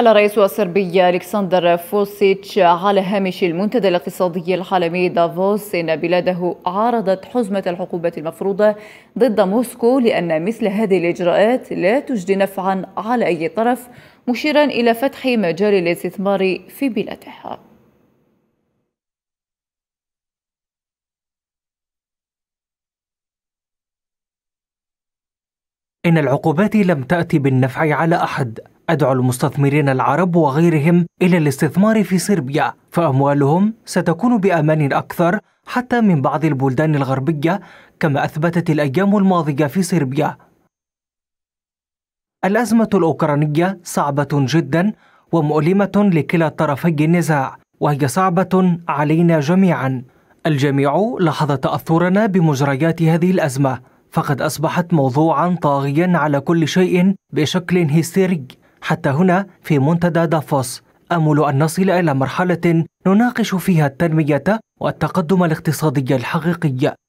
قال الرئيس الصربي الكسندر فوسيتش على هامش المنتدى الاقتصادي العالمي دافوس ان بلاده عارضت حزمه العقوبات المفروضه ضد موسكو لان مثل هذه الاجراءات لا تجدي نفعا على اي طرف مشيرا الى فتح مجال الاستثمار في بلادها إن العقوبات لم تأتي بالنفع على أحد أدعو المستثمرين العرب وغيرهم إلى الاستثمار في صربيا فأموالهم ستكون بأمان أكثر حتى من بعض البلدان الغربية كما أثبتت الأيام الماضية في صربيا الأزمة الأوكرانية صعبة جدا ومؤلمة لكلا طرفي النزاع وهي صعبة علينا جميعا الجميع لاحظ تأثرنا بمجريات هذه الأزمة فقد أصبحت موضوعا طاغيا على كل شيء بشكل هستيري حتى هنا في منتدى دافوس امل ان نصل الى مرحله نناقش فيها التنميه والتقدم الاقتصادي الحقيقي